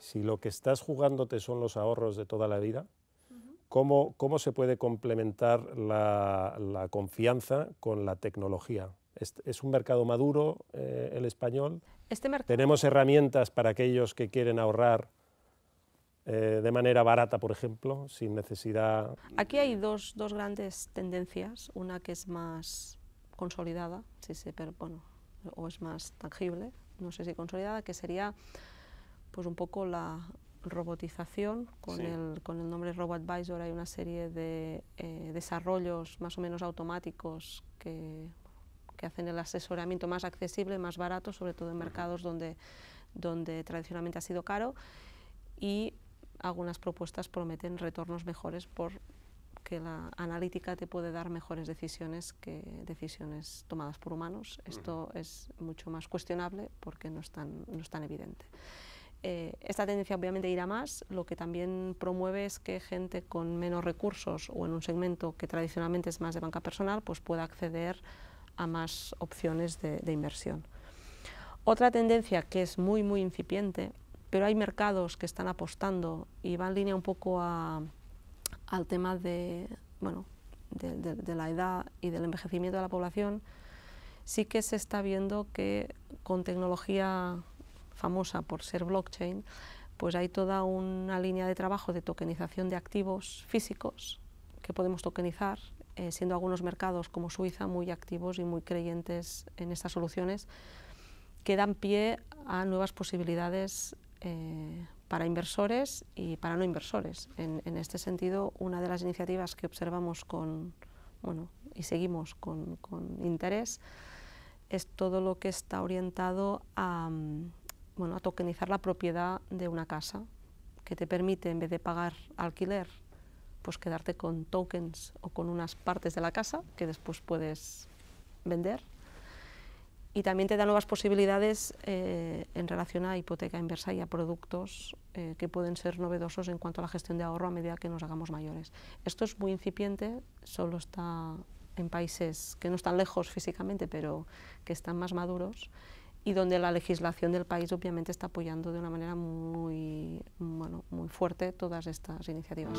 si lo que estás jugándote son los ahorros de toda la vida, ¿cómo, se puede complementar la, confianza con la tecnología? ¿Es, un mercado maduro eh, el español? Este ¿Tenemos herramientas para aquellos que quieren ahorrar eh, de manera barata, por ejemplo, sin necesidad? Aquí hay dos, grandes tendencias. Una que es más consolidada, sí sí, pero, o es más tangible, no sé si consolidada, que sería pues un poco la robotización, con, el, con el nombre RoboAdvisor hay una serie de eh, desarrollos más o menos automáticos que, hacen el asesoramiento más accesible, más barato, sobre todo en mercados donde, tradicionalmente ha sido caro, y algunas propuestas prometen retornos mejores por que la analítica te puede dar mejores decisiones que decisiones tomadas por humanos. Esto es mucho más cuestionable porque no no es tan evidente. Eh, esta tendencia obviamente irá más, lo que también promueve es que gente con menos recursos o en un segmento que tradicionalmente es más de banca personal, pues pueda acceder a más opciones de, inversión. Otra tendencia que es muy, muy incipiente, pero hay mercados que están apostando y va en línea un poco al tema de, bueno, de la edad y del envejecimiento de la población, sí que se está viendo que con tecnología famosa por ser blockchain, pues hay toda una línea de trabajo de tokenización de activos físicos que podemos tokenizar, eh, siendo algunos mercados como Suiza muy activos y muy creyentes en estas soluciones, que dan pie a nuevas posibilidades eh, para inversores y para no inversores. En, este sentido, una de las iniciativas que observamos con, bueno, y seguimos con, interés es todo lo que está orientado a mm, tokenizar la propiedad de una casa, que te permite, en vez de pagar alquiler, pues quedarte con tokens o con unas partes de la casa que después puedes vender. Y también te da nuevas posibilidades eh, en relación a hipoteca inversa y a productos eh, que pueden ser novedosos en cuanto a la gestión de ahorro a medida que nos hagamos mayores. Esto es muy incipiente, solo está en países que no están lejos físicamente, pero que están más maduros y donde la legislación del país obviamente está apoyando de una manera muy, bueno, muy fuerte todas estas iniciativas.